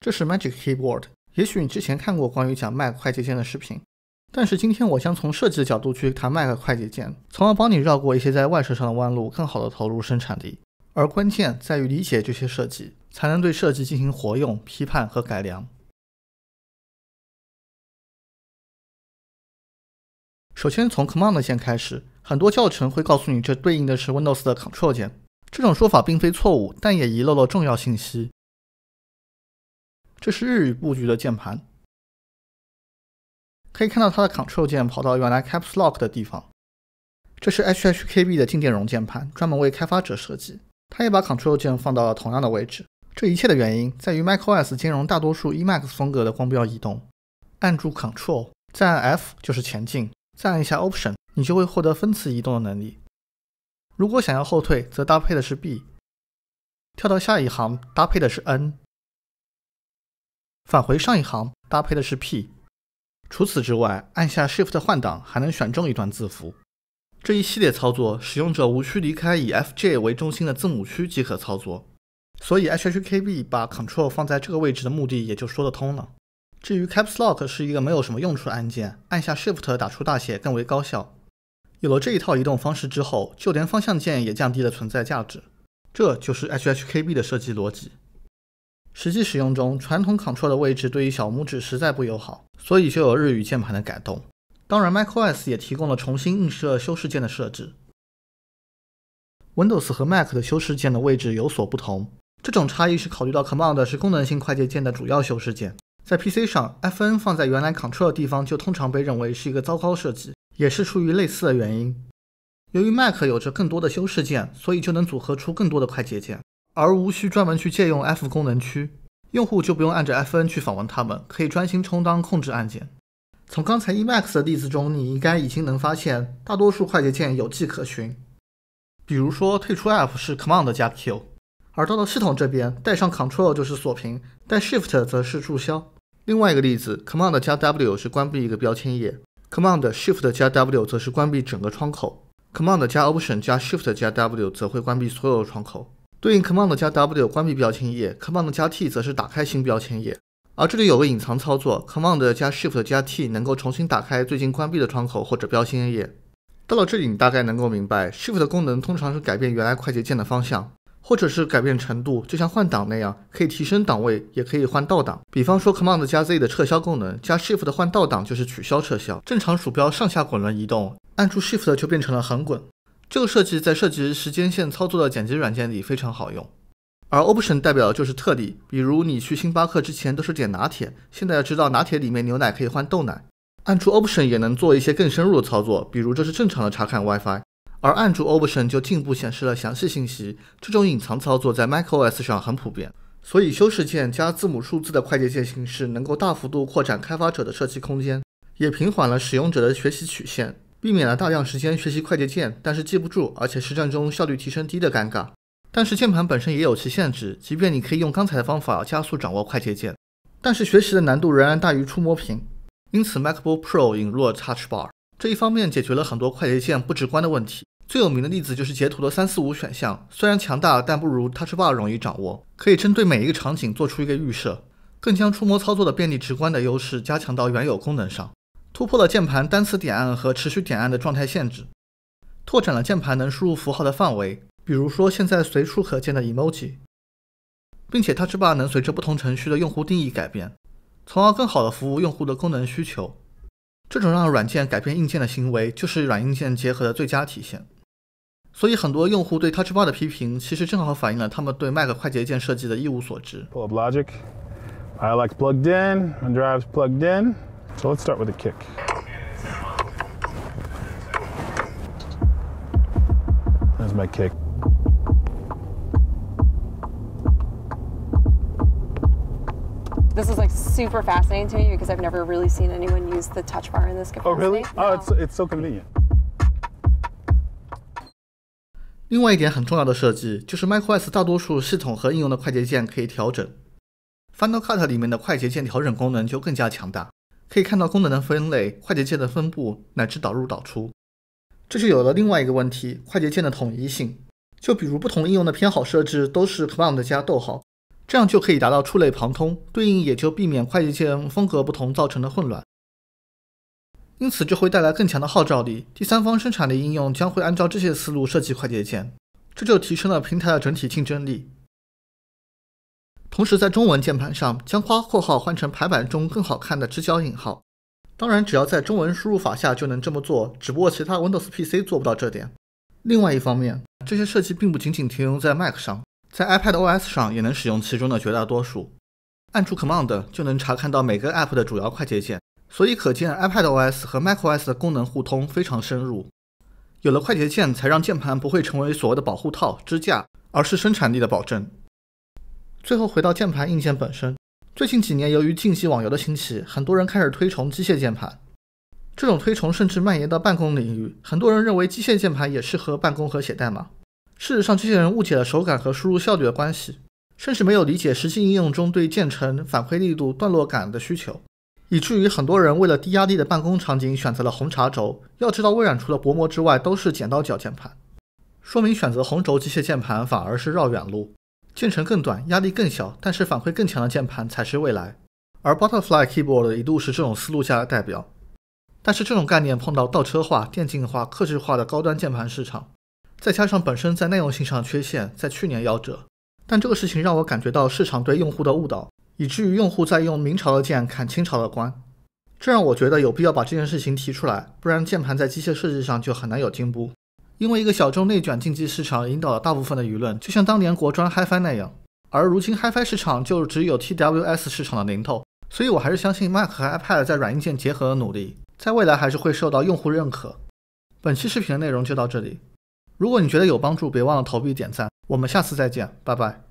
这是 Magic Keyboard。也许你之前看过关于讲 Mac 快捷键的视频，但是今天我将从设计的角度去谈 Mac 快捷键，从而帮你绕过一些在外设上的弯路，更好的投入生产力。而关键在于理解这些设计，才能对设计进行活用、批判和改良。首先从 Command 键开始，很多教程会告诉你这对应的是 Windows 的 Control 键。这种说法并非错误，但也遗漏了重要信息。这是日语布局的键盘，可以看到它的 Control 键跑到原来 Caps Lock 的地方。这是 HHKB 的静电容键盘，专门为开发者设计。它也把 Control 键放到了同样的位置。这一切的原因在于 macOS 兼容大多数 Emacs 风格的光标移动。按住 Control 再按 F 就是前进，再按一下 Option 你就会获得分次移动的能力。如果想要后退，则搭配的是 B，跳到下一行搭配的是 N。返回上一行搭配的是 P，除此之外，按下 Shift 换档还能选中一段字符。这一系列操作，使用者无需离开以 FJ 为中心的字母区即可操作，所以 HHKB 把 Control 放在这个位置的目的也就说得通了。至于 Caps Lock 是一个没有什么用处的按键，按下 Shift 打出大写更为高效。有了这一套移动方式之后，就连方向键也降低了存在价值。这就是 HHKB 的设计逻辑。实际使用中，传统 Ctrl 的位置对于小拇指实在不友好，所以就有日语键盘的改动。当然，MacOS 也提供了重新映射修饰键的设置。Windows 和 Mac 的修饰键的位置有所不同，这种差异是考虑到 Command 是功能性快捷键的主要修饰键，在 PC 上 Fn 放在原来 Ctrl 的地方就通常被认为是一个糟糕设计，也是出于类似的原因。由于 Mac 有着更多的修饰键，所以就能组合出更多的快捷键。而无需专门去借用 F 功能区，用户就不用按着 Fn 去访问它们，可以专心充当控制按键。从刚才 Emacs 的例子中，你应该已经能发现，大多数快捷键有迹可循。比如说，退出 App 是 Command 加 Q，而到了系统这边，带上 Control 就是锁屏，带 Shift 则是注销。另外一个例子，Command 加 W 是关闭一个标签页，Command Shift 加 W 则是关闭整个窗口，Command 加 Option 加 Shift 加 W 则会关闭所有窗口。对应 Command 加 W 关闭标签页，Command 加 T 则是打开新标签页。而这里有个隐藏操作，Command 加 Shift 加 T 能够重新打开最近关闭的窗口或者标签页。到了这里，你大概能够明白 Shift 的功能通常是改变原来快捷键的方向，或者是改变程度，就像换挡那样，可以提升档位，也可以换倒档。比方说 Command 加 Z 的撤销功能，加 Shift 的换倒档就是取消撤销。正常鼠标上下滚轮移动，按住 Shift 就变成了横滚。这个设计在涉及时间线操作的剪辑软件里非常好用，而 Option 代表的就是特例，比如你去星巴克之前都是点拿铁，现在要知道拿铁里面牛奶可以换豆奶，按住 Option 也能做一些更深入的操作，比如这是正常的查看 WiFi，而按住 Option 就进一步显示了详细信息。这种隐藏操作在 macOS 上很普遍，所以修饰键加字母数字的快捷键形式能够大幅度扩展开发者的设计空间，也平缓了使用者的学习曲线。避免了大量时间学习快捷键，但是记不住，而且实战中效率提升低的尴尬。但是键盘本身也有其限制，即便你可以用刚才的方法加速掌握快捷键，但是学习的难度仍然大于触摸屏。因此，MacBook Pro 引入了 Touch Bar，这一方面解决了很多快捷键不直观的问题。最有名的例子就是截图的三四五选项，虽然强大，但不如 Touch Bar 容易掌握。可以针对每一个场景做出一个预设，更将触摸操作的便利直观的优势加强到原有功能上。突破了键盘单次点按和持续点按的状态限制，拓展了键盘能输入符号的范围，比如说现在随处可见的 emoji，并且 Touch Bar 能随着不同程序的用户定义改变，从而更好的服务用户的功能需求。这种让软件改变硬件的行为，就是软硬件结合的最佳体现。所以很多用户对 Touch Bar 的批评，其实正好反映了他们对 Mac 快捷键设计的一无所知。Power Logic, i like plugged in, a n drives plugged in. So let's start with a kick. That's my kick. This is like super fascinating to me because I've never really seen anyone use the touch bar in this capacity. Oh really? No. Oh, it's it's so convenient. 另外一点很重要的设计就是 macOS 大多数系统和应用的快捷键可以调整。Final Cut 里面的快捷键调整功能就更加强大。可以看到功能的分类、快捷键的分布，乃至导入导出，这就有了另外一个问题：快捷键的统一性。就比如不同应用的偏好设置都是 Command 加逗号，这样就可以达到触类旁通，对应也就避免快捷键风格不同造成的混乱。因此就会带来更强的号召力，第三方生产力应用将会按照这些思路设计快捷键，这就提升了平台的整体竞争力。同时，在中文键盘上将花括号换成排版中更好看的直角引号。当然，只要在中文输入法下就能这么做，只不过其他 Windows PC 做不到这点。另外一方面，这些设计并不仅仅停留在 Mac 上，在 iPad OS 上也能使用其中的绝大多数。按住 Command 就能查看到每个 App 的主要快捷键，所以可见 iPad OS 和 macOS 的功能互通非常深入。有了快捷键，才让键盘不会成为所谓的保护套、支架，而是生产力的保证。最后回到键盘硬件本身。最近几年，由于竞技网游的兴起，很多人开始推崇机械键盘。这种推崇甚至蔓延到办公领域，很多人认为机械键盘也适合办公和写代码。事实上，这些人误解了手感和输入效率的关系，甚至没有理解实际应用中对键程、反馈力度、段落感的需求，以至于很多人为了低压力的办公场景选择了红茶轴。要知道，微软除了薄膜之外都是剪刀脚键盘，说明选择红轴机械键盘反而是绕远路。进程更短、压力更小，但是反馈更强的键盘才是未来。而 Butterfly Keyboard 一度是这种思路下的代表，但是这种概念碰到倒车化、电竞化、克制化的高端键盘市场，再加上本身在耐用性上的缺陷，在去年夭折。但这个事情让我感觉到市场对用户的误导，以至于用户在用明朝的剑砍清朝的官，这让我觉得有必要把这件事情提出来，不然键盘在机械设计上就很难有进步。因为一个小众内卷竞技市场引导了大部分的舆论，就像当年国专 HiFi 那样，而如今 HiFi 市场就只有 TWS 市场的零头，所以我还是相信 Mac 和 iPad 在软硬件结合的努力，在未来还是会受到用户认可。本期视频的内容就到这里，如果你觉得有帮助，别忘了投币点赞，我们下次再见，拜拜。